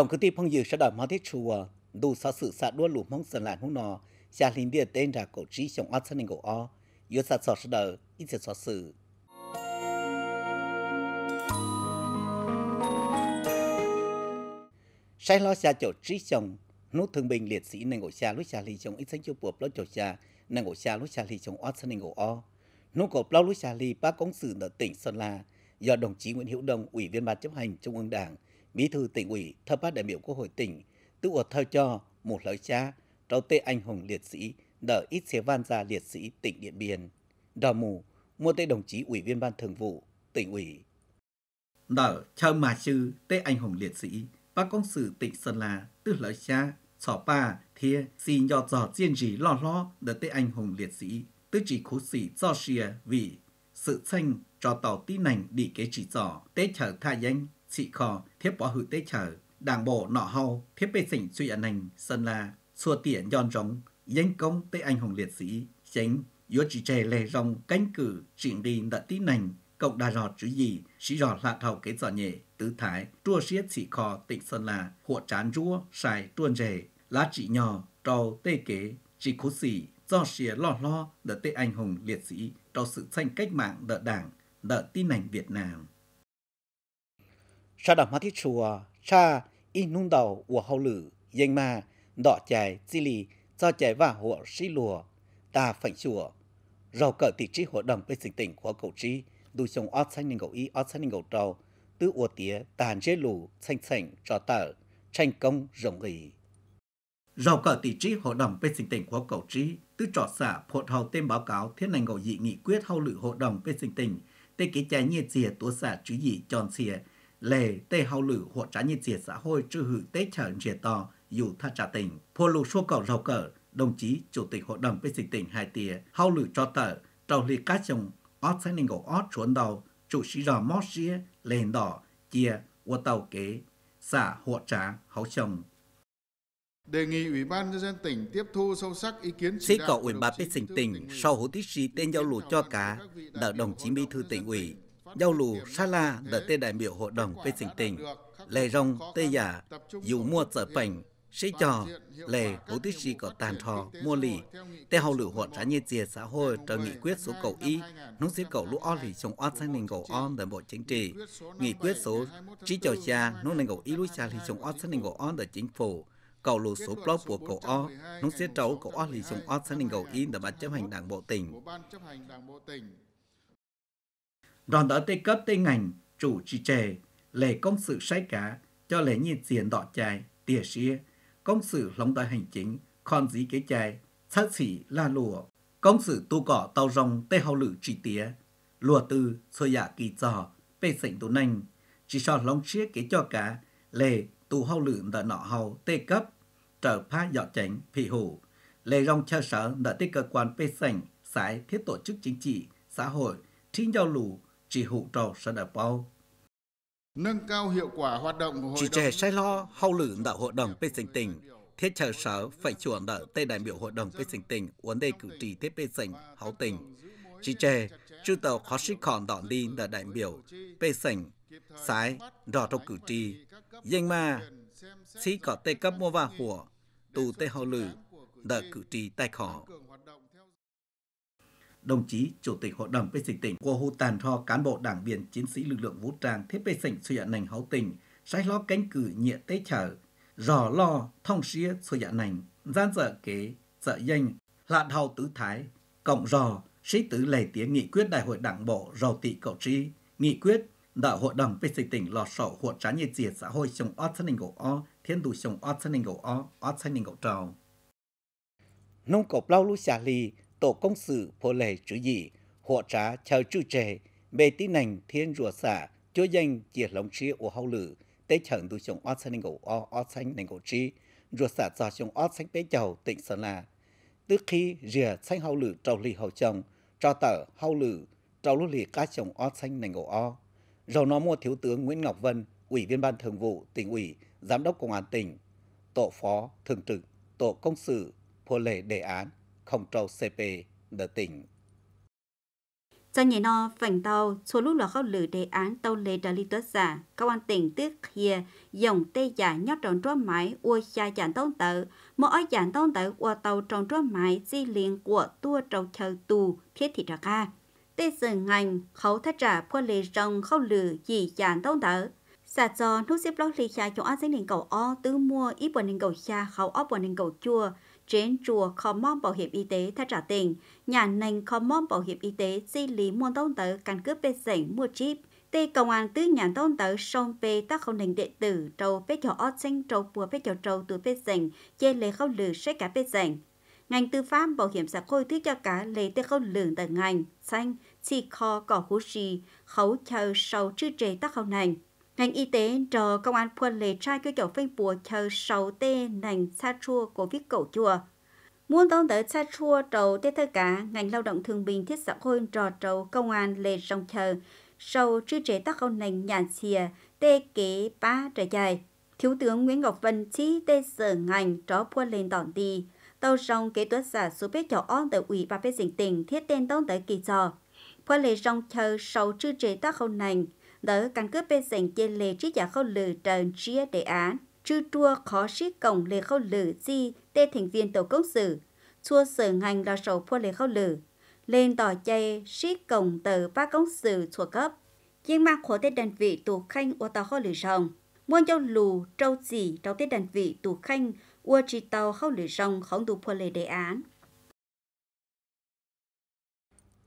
chồng cứ tiếp phong dự sẽ đòi mong thiết chùa ờ, đủ sao sự sạ đua lũ mong sơn lại hung nọ gia linh địa tên là cổ trí chồng ắt sân cổ o yếu sạ sọ sẽ đợi ít sẽ sọ sự sai lo xa chỗ trí chồng nút thương bình liệt sĩ nên ngộ xa lúc xa lì chồng ít sánh chưa buộc lo chỗ xa nên ngộ xa lúc xa lì chồng ắt sân cổ o nút cổ lo lúc xa lì ba công sự ở tỉnh sơn la do đồng chí nguyễn hữu đông ủy viên ban chấp hành trung ương đảng Bí thư tỉnh ủy, thơ bát đại biểu Quốc hội tỉnh, tự ột thơ cho một lời cha, trâu tê anh hùng liệt sĩ, đỡ ít xế van gia liệt sĩ tỉnh Điện Biên. Đò mù, mua tê đồng chí ủy viên ban thường vụ, tỉnh ủy. Đỡ chơ mà chư tê anh hùng liệt sĩ, bác công sự tỉnh Sơn La, tư lời cha, sọ bà, thia, xin nhọt giọt riêng gì lo lo, đỡ tê anh hùng liệt sĩ, tư chỉ khú sĩ do xìa vì sự xanh cho tàu tí nành đi kế chỉ giỏ, tế chở tha danh chị khò thiếp bỏ hữu tế trở đảng bộ nọ hầu thiếp bê tỉnh truy ẩn hành sơn la xua tỉa nhon rống danh công tới anh hùng liệt sĩ chính yếu chỉ trẻ lề rong cánh cử chuyện đi đã tí nành cộng đà rọt chữ gì sĩ rọt lạ thầu cái giỏ nhẹ tứ thái chua xiết chỉ khò tỉnh sơn la hộ trán rúa xài tuôn rề lá chỉ nhỏ trâu tê kế chỉ khú xỉ do xìa lo lo đỡ tê anh hùng liệt sĩ trong sự tranh cách mạng đỡ đảng đỡ tin lành Việt Nam sa đọc mà thiết chùa cha in nung đầu của hậu lử danh ma đỏ chài chi lì do chài và hộ sĩ lùa ta phảnh chùa rồi cờ tỷ trí hội đồng với sinh tỉnh của cầu trí đủ sông ót xanh nên cầu y ót xanh nên cầu trầu tứ ua tía tàn chế lù xanh xanh cho tờ tranh công rộng rì rồi cờ tỷ trí hội đồng với sinh tỉnh của cầu trí tứ trọ xạ phột hầu tên báo cáo thiết nành cầu dị nghị quyết hậu lử hội đồng với sinh tỉnh tê ký trái nhiệt dìa tố xạ chú dị tròn xìa lề tê hậu lử hộ trả nhiệt diệt xã hội trư hữu tế trở diệt to dù tha trả tình phô lụ số cầu rầu cờ đồng chí chủ tịch hội đồng bế dịch tỉnh hai tìa hậu lử cho tờ trầu lì cá chồng ót sáng ninh gỗ ót xuống đầu chủ sĩ rò mót xía lên đỏ chia qua tàu kế xã hộ trả hậu chồng đề nghị ủy ban nhân dân tỉnh tiếp thu sâu sắc ý kiến chỉ đạo ủy ban tỉnh tỉnh sau hữu tiết sĩ tên giao lụ cho cá đợi đồng chí bí thư tỉnh ủy giao lù sa la đã tê đại biểu hội đồng phê tỉnh tỉnh, lề rong tê giả, dù mua sở phảnh, sĩ trò, lề bố tí sĩ có tàn thò, mua lì, tê hậu lử hoạt trả nhiệt dìa xã hội trở nghị quyết số cầu y, nông sĩ cầu lũ o lì trong o sang nền cầu o đời bộ chính trị, nghị quyết số trí trò cha, nông nền cầu y lũ cha lì trong o sang nền cầu o đời chính phủ, cầu lù số blog của cầu O, nông sĩ trấu cầu O lì trong O sang nền cầu y đời ban chấp hành đảng bộ tỉnh đoàn đó tê cấp tê ngành, chủ trì trề, lệ công sự sai cả, cho lệ nhiên diện đọ chài, tìa xia, công sự lòng đại hành chính, còn dí kế chài, sát sĩ la lùa. Công sự tu cỏ tàu rong tê hậu lự trì tía, lùa tư, xô giả dạ kỳ trò, bê sảnh tù nành, chỉ so lòng chia kế cho cả, lệ tu hậu lự đã nọ hậu tê cấp, trở phá dọ chánh, phỉ hủ. Lệ rong chờ sở đã tê cơ quan bê sảnh, sái thiết tổ chức chính trị, xã hội, thiên giao lù, chỉ hụ trầu sẽ đã bao. Nâng cao hiệu quả hoạt động của hội chỉ đồng... trẻ sai lo hậu lử đạo hội đồng bên sinh tình, thiết trở sở phải chuẩn đỡ tây đại biểu hội đồng bên sinh tình, uốn đề cử tri thiết bên sinh, hậu tình. Chỉ trẻ, chư tàu khó sĩ còn đọn đi là đại biểu bên sinh, sái, đỏ trong cử tri, danh ma, sĩ có tây cấp mua và hùa, tù tây hậu lử, đỡ cử tri tay khó đồng chí Chủ tịch Hội đồng Pê Sỉnh tỉnh của Hu Tàn Tho cán bộ đảng viên chiến sĩ lực lượng vũ trang thiết Pê Sỉnh suy nành hấu tình, sai lo cánh cử nhịa tế chở rò lo thông xía suy dạ nành, gian dở kế, dở danh, lạn hầu tứ thái, cộng rò, sĩ tứ lề tiếng nghị quyết đại hội đảng bộ rầu tị cậu tri, nghị quyết đại hội đồng Pê Sỉnh tỉnh lọt sổ hội trá nhiệt diệt xã hội chống ót sân hình gỗ o, thiên đủ chống ót sân hình gỗ o, ót sân hình gỗ trào. Nông cộp lau lũ xả lì, tổ công sự phô lệ chủ dị, hộ trá chào chủ trẻ, bề tí nành thiên rùa xả, chúa danh chìa lòng trí ổ hậu lử, tế chẳng đủ chồng ọt xanh ngủ o ọt xanh nành ngủ trí, rùa xả do chồng ọt xanh bế chầu tỉnh Sơn La. Tức khi rìa xanh hậu lử trầu lì hậu chồng, cho tở hậu lử trầu lúc lì cá chồng ọt xanh nành ngủ o. Rồi nó mua thiếu tướng Nguyễn Ngọc Vân, ủy viên ban thường vụ tỉnh ủy, giám đốc công an tỉnh, tổ phó thường trực, tổ công sự, phô lệ đề án không trâu CP ở tỉnh. Cho nhảy nó vành tàu, số lúc là khóc lửa đề án tàu lê đà lý tớt giả, công an tỉnh tiếc khìa, dòng tê giả nhót tròn tró máy ua xa giản tông tử, mô ói giản tông tử ua tàu tròn tró máy di liền của tua trâu chờ tù, thiết thị ra ca. Tê giờ ngành, khấu thất trả phô lê rong khóc lửa dị giản tông tử. Xà cho nút xếp lót lì xa cho á dính đình cầu o, tứ mua, ít bọn nền cầu xa, khấu ó bọn nền cầu chua, trên chùa khó mong bảo hiểm y tế thay trả tiền, nhà nền khó mong bảo hiểm y tế di lý muôn tôn tớ căn cước bê rảnh mua chip. Tê công an tứ nhà tôn tớ sông bê tác không nền điện tử trâu bê chó ót xanh trâu bùa bê chó trâu từ bê rảnh, chê lê không lử sẽ cả bê rảnh. Ngành tư pháp bảo hiểm xã hội thiết cho cả lê tê không lường tại ngành, xanh, chỉ kho cỏ hú xì, khấu chờ sầu chư trề tác không nành. Ngành y tế trờ công an quân lệ trai cơ kiểu phê bùa chờ sầu tê nành xa chua của viết cầu chùa. Muốn tông tới xa chua trầu tê thơ cả, ngành lao động thương bình thiết xã hội trò trầu công an lệ rong chờ, sầu truy chế tắc không nành nhàn xìa, tê kế ba trở dài. Thiếu tướng Nguyễn Ngọc Vân chí tê sở ngành tró quân lên tỏn đi. Tàu rong kế tuất giả số bếp chó on tới ủy và phê dình tỉnh thiết tên tông tới kỳ trò. Quân lệ rong chờ sầu truy chế tắc không nành, lỡ căn cứ bên dành chê lệ trí giả khâu lử trần chia đề án chư tua khó sĩ cổng lệ khâu lử di tê thành viên tổ công sự chua sở ngành là sầu phua lệ khâu lử lên tỏ chay sĩ cổng tờ ba công sự chua cấp nhưng mang khổ tết đơn vị tù khanh ô tàu khâu lử rồng muôn châu lù trâu chỉ trong tết đơn vị tù khanh ô trì tàu khâu lử rồng không đủ phua lệ đề án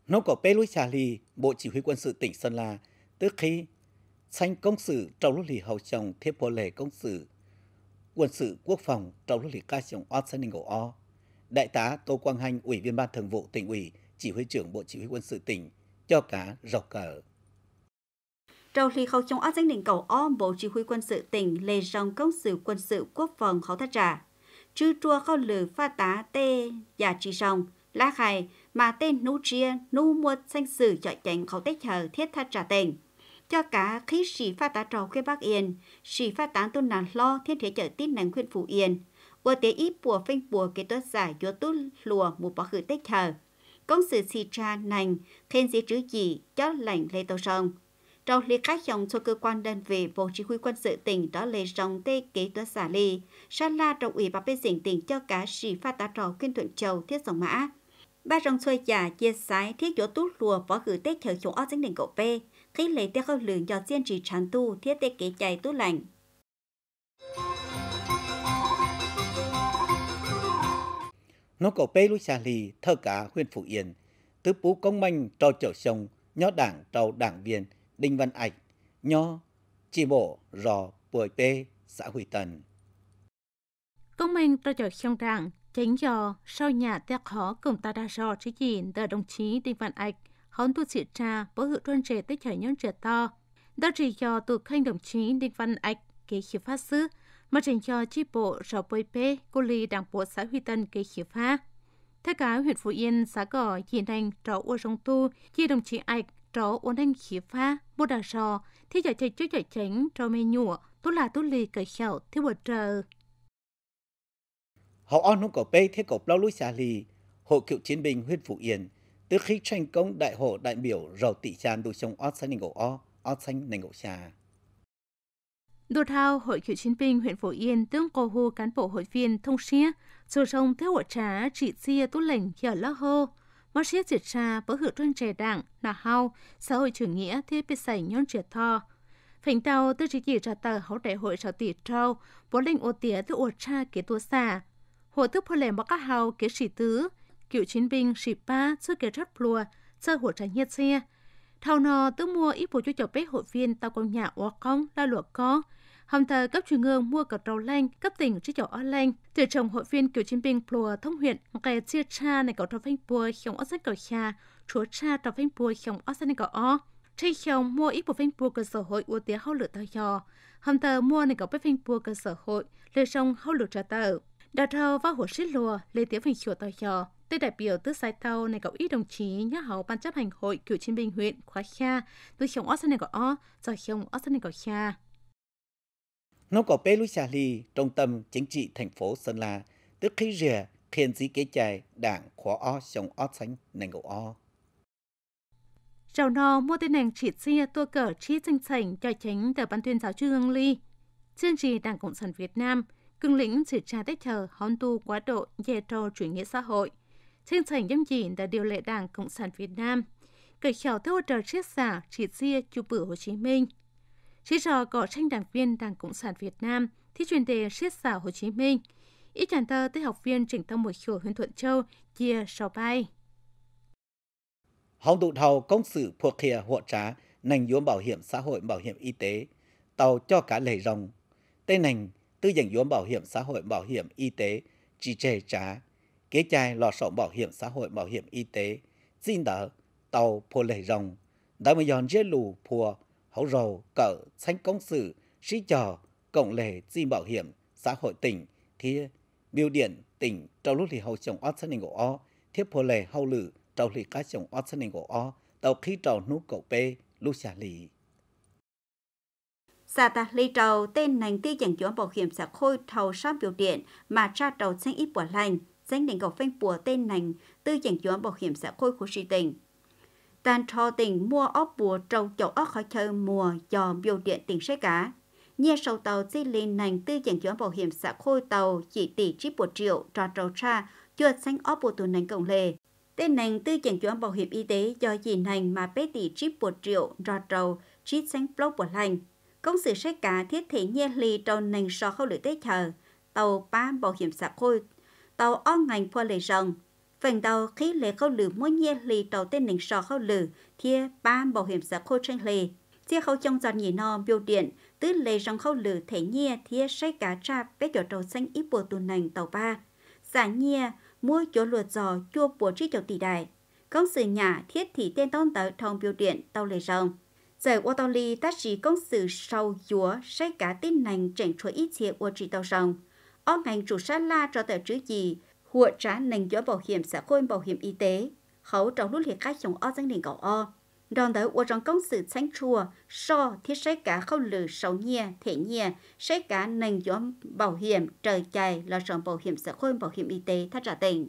Nông cỏ Pê Lui Trà Bộ Chỉ huy quân sự tỉnh Sơn La Tức khi sanh công sự trong lúc lì hậu chồng thiết bộ lệ công sự, quân sự quốc phòng trong lúc lì ca chồng o sanh ngộ o. Đại tá Tô Quang Hanh, Ủy viên Ban Thường vụ tỉnh ủy, Chỉ huy trưởng Bộ Chỉ huy quân sự tỉnh, cho cá rọc cờ. Trầu khi khâu chống áp danh đỉnh cầu O Bộ Chỉ huy quân sự tỉnh lề dòng công sự quân sự quốc phòng khó thắt trả. Chư chua khâu lử pha tá tê giả trì sòng, lá khai mà tên nú chia nú mua xanh sử chạy chánh khó tết hờ thiết thắt trả tỉnh cho cả khi sĩ pha tá trò khuyên bác yên sĩ pha tán tôn nàng lo thiên thế trở tin nàng khuyên phụ yên ua tế ít bùa phanh bùa kế tuất giải chúa tú lùa một bỏ khử tích thờ công sự xì tra nành khen dĩ chữ gì cho lành lê tô sông trong lý các dòng cho cơ quan đơn vị bộ chỉ huy quân sự tỉnh đó lấy dòng tê kế tuất giả ly sát la trong ủy ban bên tỉnh tỉnh cho cả sĩ pha tá trò khuyên thuận châu thiết dòng mã ba dòng xuôi giả chia sái thiết chúa tú lùa bỏ khử tết thờ chỗ o dính đỉnh cậu p khi lấy tiêu khâu lửa do diên trì tràn tu thiết tế kế chạy tu lành. Nó có bê lúc xa lì, thơ cả huyện Phú Yên, tứ bú công manh trò trở sông, nhó đảng trò đảng viên, đinh văn ạch, nhó, chi bộ, rò, bùi bê, xã Huy Tần. Công manh trò trở sông đảng, chính do sau nhà tẹt khó cùng ta đa rò chứ gì tờ đồng chí Đinh Văn Ạch – hón tu sĩ trà bố hữu trôn trẻ tích hải nhân trẻ to. Đó chỉ cho tù khanh đồng chí Đinh Văn ách kế khiếu phát sư, mà trình cho chi bộ rào bơi bê, cô lì đảng bộ xã Huy Tân kế khiếu phá. Thế cáo huyện Phú Yên, xã gò dì nành trò ô rong tu, chi đồng chí ách trò ô nành khiếu phá, bố đà rò, thì giải chạy trước giải tránh trò mê nhụa, tu là tu lì cởi khảo thế bộ trờ. Họ on không có bê thế cột lao lối xà lì, hộ cựu chiến binh huyện Phú Yên, từ khi thành công đại hội đại biểu rầu tị tràn đủ trong ót xanh nành o, ót xanh nành gỗ trà. Đột thao Hội cựu chiến binh huyện Phổ Yên tương cổ hô cán bộ hội viên thông xia, dù trong thế hội trá trị xia tốt lệnh hiểu lỡ hô. Mà xia triệt trà với hữu tuân trẻ đảng, là hao, xã hội chủ nghĩa thế bị xảy nhon triệt thò. phình tàu tư chỉ chỉ trả tờ hậu đại hội sở tỷ trâu, vốn lệnh ô tía tư ổ trà kế tố xà. Hội tư phô lệ mắc các hào kế sĩ tứ, cựu chiến binh Shipa kia rất lùa sơ hỗ trợ nhiệt xe. Thầu nò tức mua ít bộ cho cho bếp hội viên tàu công nhà ổ công là lụa có. Hồng thờ cấp truyền ngương mua cờ trầu lanh, cấp tỉnh chứ chỗ ở lanh. Tuyệt trồng hội viên cựu chiến binh Plua thông huyện, ngày chia cha này cậu trò phanh bùa không ớt sách cậu cha, chúa cha trò phanh bùa không ớt sách này cậu o. Trên chồng mua ít bộ phanh bùa cơ sở hội ua tía hậu lửa tàu dò. Hồng thờ mua này cậu bếp phanh bùa cơ sở hội, lê sông hậu lửa trả tàu. Đà thờ vào hồ xích lùa, lê tía phanh chùa tàu dò. Tư đại biểu tư sai tàu này có ý đồng chí nhớ hậu ban chấp hành hội cựu chiến binh huyện khóa kha, tư không ớt này có o giờ không ớt này có kha. Nó có bê lưu xà lì, trung tâm chính trị thành phố Sơn La, tức khi rìa khiến dĩ kế chạy đảng khóa o sông ớt xanh này gậu o. Rào nò mua tên nàng chỉ xe tua cờ chi tranh sảnh cho chính tờ ban tuyên giáo trương ly. Chương trì Đảng Cộng sản Việt Nam, cương lĩnh chỉ tra tết thờ hòn tu quá độ dè trò chủ nghĩa xã hội – tranh giành dân dịn là điều lệ Đảng Cộng sản Việt Nam, cởi khéo theo trò triết giả chỉ ria chủ bử Hồ Chí Minh. Chỉ trò có tranh đảng viên Đảng Cộng sản Việt Nam thi chuyên đề triết giả Hồ Chí Minh, ít chàng tơ tới học viên trình tâm một khổ huyện Thuận Châu, chia sò bay. Hồng tụ thầu công sự thuộc khìa hộ trá, nành vốn bảo hiểm xã hội bảo hiểm y tế, tàu cho cả lề rồng. Tên nành tư dành vốn bảo hiểm xã hội bảo hiểm y tế, chỉ trề trá, kế chai lò sổ bảo hiểm xã hội bảo hiểm y tế xin đỡ tàu phô lệ rồng đã mà dọn dê lù phùa hậu rầu cỡ sánh công sự sĩ trò cộng lệ xin bảo hiểm xã hội tỉnh thì biểu điện tỉnh trong lúc thì hậu chồng ót sân của o thiết phô lệ hậu lử trong lúc cá chồng ót sân của o tàu khi trò nú cậu bê lúc xả lì xã ta lì trầu tên nành tư dành chúa bảo hiểm xã khôi thầu sang biểu điện mà cha trầu xanh ít quả lành danh đỉnh gọc phanh bùa tên nành tư chẳng chuẩn bảo hiểm xã khôi của sĩ tỉnh. Tàn trò tỉnh mua ốc bùa trâu chậu ốc khỏi chơi mùa cho biểu điện tỉnh sẽ cá. Nhà sầu tàu di lên nành tư chẳng chuẩn bảo hiểm xã khôi tàu chỉ tỷ trí bùa triệu trò trâu tra chuột xanh ốc bùa tù nành cộng lề. Tên nành tư chẳng chuẩn bảo hiểm y tế do gì nành mà bế tỷ trí bùa triệu trò trâu trí xanh blog bùa lành. Công sự sẽ cá thiết thể nhiên lì trâu nành so khâu lưỡi tế chờ tàu ba bảo hiểm xã khôi tàu ó ngành phua lệ rồng. Phần đầu khi lệ khâu lử mỗi nhiên lì đầu tên nỉnh sọ khâu lử thia ba bảo hiểm xã hội trên lì. Chia khâu trong giọt nhỉ nò biểu điện, tứ lệ rồng khâu lử thể nhiên thia say cá tra bé chỗ đầu xanh ít bộ tù nành tàu ba. Giả nhiên, mua chỗ luật giò chua bộ trí chỗ tỷ đại. Công sự nhà thiết thị tên tôn tờ thông biểu điện tàu lệ rồng. Giờ ô tàu lì ta chỉ công sự sâu dúa say cá tin nành chẳng chỗ ít chia ô trí tàu rồng ông ngành chủ sát la cho tờ chữ gì, hùa trả nền giữa bảo hiểm xã hội bảo hiểm y tế, khẩu trong lúc liệt các chồng o dân đình cầu o. Đoàn tới của trong công sự sáng chùa, so thiết sẽ cả khâu lử sầu nhia, thể nhia, sẽ cả nền giữa bảo hiểm trời chạy là trong bảo hiểm xã hội bảo hiểm y tế thắt trả tỉnh.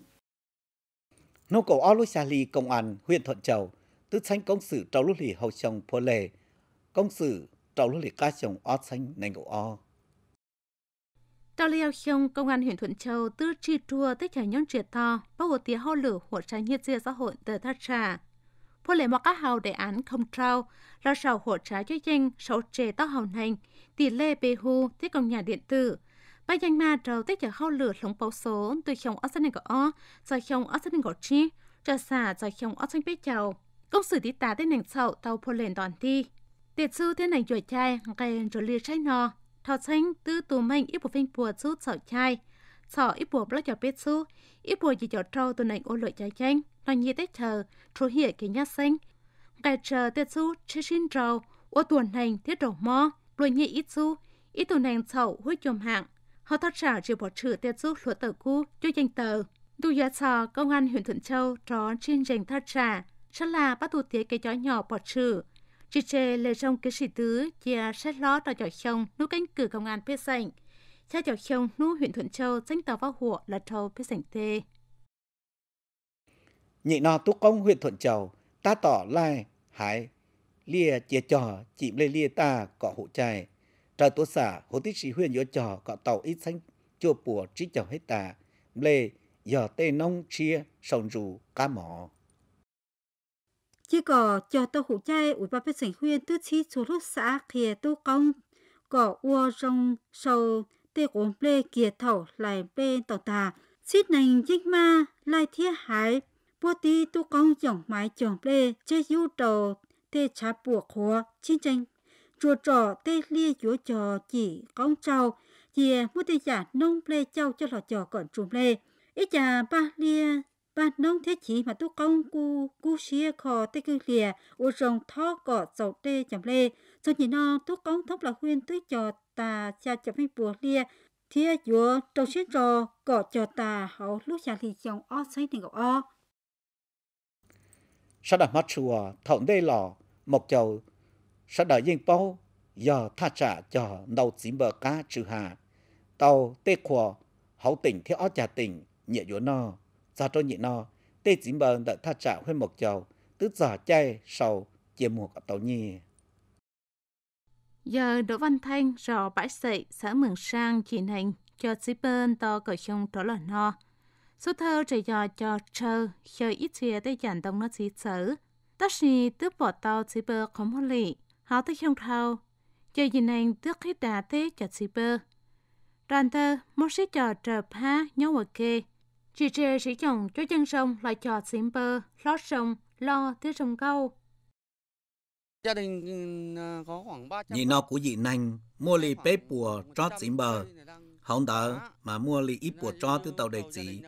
Nô cầu o lối xa ly công an huyện Thuận Châu, tư sánh công sự trong lúc lì hậu chồng phô lề, công sự trong lúc liệt các chồng o sánh đình cầu o. Trao leo xong công an huyện Thuận Châu tư chi chua tích chảy nhóm triệt to, bao hồ tía hô lửa hộ trái nhiệt dịa xã hội tờ thác trà. Vô lệ mà các hào đề án không trao, là sầu hộ trái cho danh sầu trề to hào nành, tỷ lệ bê hù tích công nhà điện tử. Ba danh ma trao tích chảy hô lửa lống báo số, từ chồng ớt sân gõ o, rồi chồng ớt sân gõ chi, cho xả rồi chồng ớt sân bế chầu. Công sử tí tá tên nền sậu tàu phô lên đoàn thi. Tiệt sư thế này dội chai, gây rồi lìa trái nò, thọ xanh tư tù mạnh ít bộ phim bùa chút sợ chai sợ ít bộ blog cho biết su ít bộ gì cho trâu tù nành ô lợi trái chanh nó như tết chờ chú hiểu cái nhát xanh ngày chờ tết su chế sinh trâu ô tuần hành tiết đầu mò lùi nhị ít su ít tù nành sầu hút chùm hạng họ thắt trả chịu bỏ trừ tết su lúa tờ cu cho danh tờ Dù giá sò, công an huyện Thuận Châu trón trên dành thắt trả, chắc là bắt tù tiết cái chó nhỏ bỏ trừ, chỉ trề lệ rong cái sĩ tứ, chia xét ló tàu chảo chồng, nú cánh cửa công an phía sảnh. Cha chảo chồng nú huyện Thuận Châu, danh tàu vào hùa là tàu phía sảnh tê. Nhị nọ tú công huyện Thuận Châu, ta tỏ lai, hải, lìa chia trò, chị lê lìa ta, cọ hộ chài. Trời tố xả, hồ tích sĩ huyện dỗ trò, cọ tàu ít xanh, chua bùa trí chảo hết tà, lê, giờ tê nông chia, sòng rù, cá mỏ chỉ có cho tàu hủ chay ủy ban bên sảnh huyên tư chí chủ lúc xã kia tu công có ua rong sâu tê gồm lê kia thầu lại bên tàu tà xít nành dích ma lai thiết hải bố tí tu công dòng mái chồng lê chế hữu đầu tê chá bùa khóa chiến tranh chùa trò tê lia chúa trò chỉ công trâu dìa mua tê giả nông lê châu cho lò trò còn trùm lê ít chà ba lia bạn nông thế chỉ mà tôi công cu cu xia khò tê cư lìa ô rồng thó cỏ dầu tê chậm lê cho nhìn nó tôi công thóc là khuyên tưới cho ta cha chậm hay bùa lìa thia dùa trâu xuyên trò cỏ cho ta hậu lúc xa thì chồng o xây nền gặp o sa đà mắt chùa thọng đê lò mộc chầu sa đà yên bao giờ tha trả cho đầu chín bờ cá trừ hà tàu tê khò hậu tỉnh theo ó trà tỉnh nhẹ dúa no Giả trôn nhị nó, tê chính bờ đợi tha trả huyên một chầu, tức giả chay sầu chia một ở tàu nhì Giờ Đỗ Văn Thanh rò bãi sậy xã Mường Sang chỉ hành cho sĩ bên to cởi chung trở lời no. Số thơ trời dò cho chờ chờ ít chia tới giản đông nó chỉ sở. Tất sĩ tức bỏ tàu sĩ bơ không hôn lì họ tới chung thao. chờ nhìn anh tức hết đà thế cho sĩ bơ. Đoàn thơ, một sĩ trò trợp ha nhau ở kê, chị trề sử dụng cho chân sông là trò xìm bơ, lót sông, lo tới sông câu. Gia đình ừ, à, có khoảng 300... Nhị nọ của dị nành, mua lì bếp bùa trót xìm bờ. không đỡ mà mua lì ít bùa trót từ tàu đề chỉ.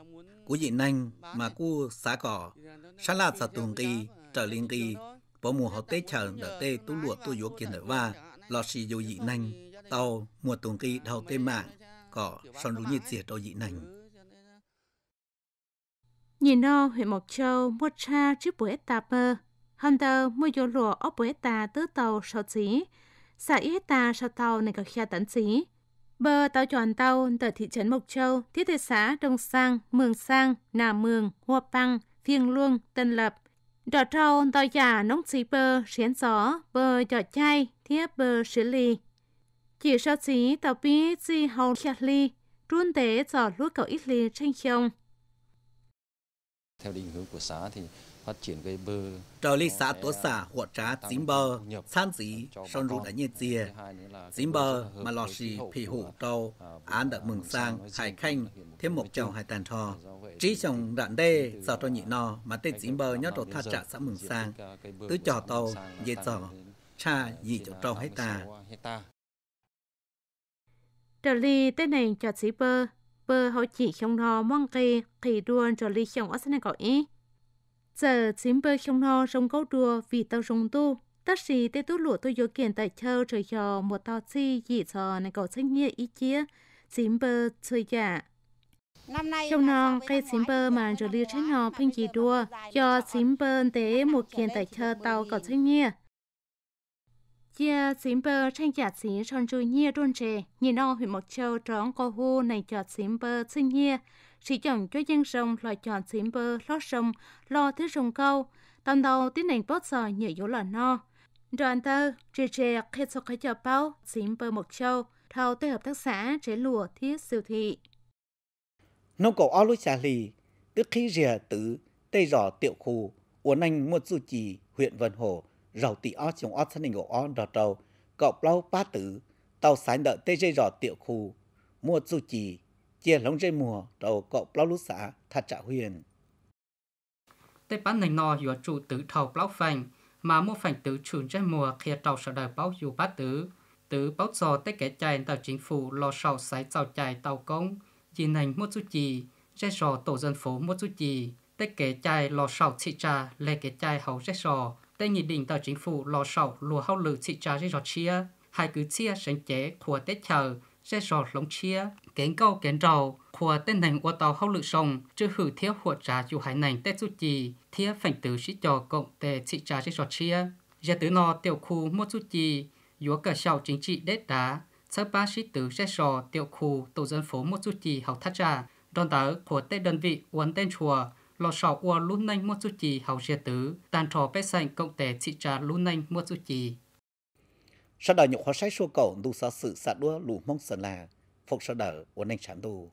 Của dị nành mà cua xá cỏ, xá là xả tùng kỳ, trở liên kỳ. Bỏ mùa họ tết chờ đỡ tê tú lụa tu dỗ kiến đỡ va, lọ xì dù dị nành, tàu mùa tùng kỳ đầu tê mạng, cỏ son rú nhiệt diệt đầu dị nành. Ừ. Nhìn nô huyện Mộc Châu mua cha chiếc bữa ta bơ. Hôm tờ mua vô lùa ốc bữa ta tứ tàu sau chí. Xả ý ta sau tàu này có khía tấn chí. Bờ tàu chọn tàu từ thị trấn Mộc Châu, thiết thị xã Đông Sang, Mường Sang, Nà Mường, Hoa Băng, phiên Luông, Tân Lập. Đỏ trâu tàu già nóng chí bờ, xén gió, bờ trò chay, thiết bờ xử lý. Chỉ sau chí tàu bí chi hầu khía ly, trôn tế giỏ lúa cầu ít ly tranh khiông. Theo định hướng của xã thì phát triển cây bơ. Trở lý xã tố xã à, hỗ trá dính bơ, san dí, son rụt đã nhiên dìa Dính bơ mà lò xì phì hủ trâu, à, án đã à, mừng sang, hải khanh, thêm một chồng hải tàn trò. Trí chồng rạn đê, giờ cho nhị no, mà tên dính bơ nhớ trột tha trạ xã mừng sang. Tứ trò tàu, dê trò, cha dì cho trâu hết ta. Trở lý tên này cho dính bơ, bơ hậu chỉ không no mong kỳ kỳ đua cho lý chồng ở sân cỏ ý giờ chín bơ không no trong câu đua vì tao rung tu tất sĩ tê tu lụa tôi vô kiện tại chơ trời cho một tao chi dị trò này cậu trách nghĩa ý chia chín bơ chơi giả Năm nay trong non cây xím bơ mà rồi lưu trên nho phanh chỉ đua do xím bơ tế một kiện tại chợ tàu cậu trách nghĩa chia xím bơ tranh chặt xí tròn chui nhia đôn trề nhìn no huyện mộc châu trón cô hu này chọt xím bơ sinh nhia chỉ chồng cho dân sông loại chọn xím bơ lót sông lo thứ sông câu tầm đầu tiến hành bớt sò nhựa dỗ lò no đoàn tơ trề trề khi sọ cái chợ bao xím bơ mộc châu thao tới hợp tác xã chế lùa thiết siêu thị nông cổ ao lối xà lì tức khi rìa tử tây giỏ tiểu khu uốn anh mua du trì huyện vân hồ rầu tị ớt chống ớt thân hình của o đỏ trầu cậu lâu ba tử tàu sái đợi tê dây rò tiểu khu mua du chỉ chia lóng dây mùa đầu cậu lâu lút xã thật trả huyền tê bán nành nò dù trụ tử thầu lâu phành mà mua phành tử trường dây mùa khi tàu sở đời báo dù ba tử tử báo giò tê kẻ chạy tàu chính phủ lò sầu sái tàu chạy tàu công chỉ nành mua du chỉ dây rò tổ dân phố mua du chỉ tê kẻ chạy lò sầu thị trà lê kẻ chạy hậu dây rò đây nhìn định tờ chính phủ lò sầu lùa hậu lử thị trà rì rò chia hai cứ chia sánh chế của tết chờ sẽ rò lóng chia kén câu kén rầu của tên nành của tàu hậu lử sông chứ hử thiếu hụa trà chủ hải nành tết su chì thiếu phành tử sĩ trò cộng tề thị trà rì rò chia giờ tử nò tiểu khu mua su chì dúa cờ sầu chính trị đết đá sơ ba sĩ tử sẽ rò tiểu khu tổ dân phố mua su chì học thắt trà đòn tớ của tết đơn vị uốn tên chùa lo sọ qua luôn nhanh mua su chi hậu dễ tứ tàn trò bé xanh cộng tề trị trà luôn nhanh mua su chi sau đó nhục hóa sách xua cầu đủ xa sự xạ đua lù mong sơn là, phục sau đó uốn anh chán đù.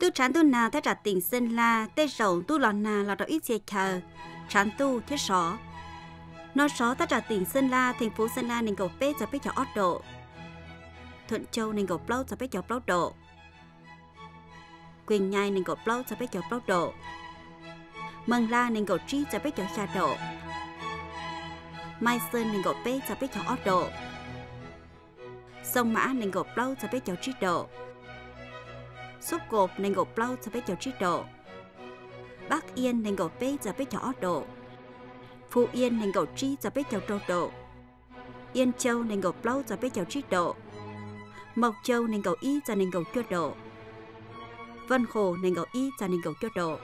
Tu chán tu nà thay trả tỉnh sinh la, tê rộng tu lò nà là đỏ ít dễ chờ chán tu thế sọ. Nó sọ ta trả tỉnh sinh la, thành phố sơn la nên cầu bê cho bê cho ót độ, Thuận Châu nên Blog bé jawab blog độ. Quyền nhai nên Blog bé jawab blog độ. Mừng la nên Tri cho bé jawab xa độ. Mai Sơn nên cho bé jawab ót độ. Sông Mã nên Blog bé jawab trí độ. Sốt cột Blog bé jawab trí độ. Bắc Yên nên cho bé jawab ót độ. Phú Yên nên Tri cho bé sampai trâu độ. Yên Châu nên Blog bé jawab trí độ. Mộc Châu nên cầu y cho nên cầu chốt độ. Vân Khổ nên cầu y cho nên cầu chốt độ.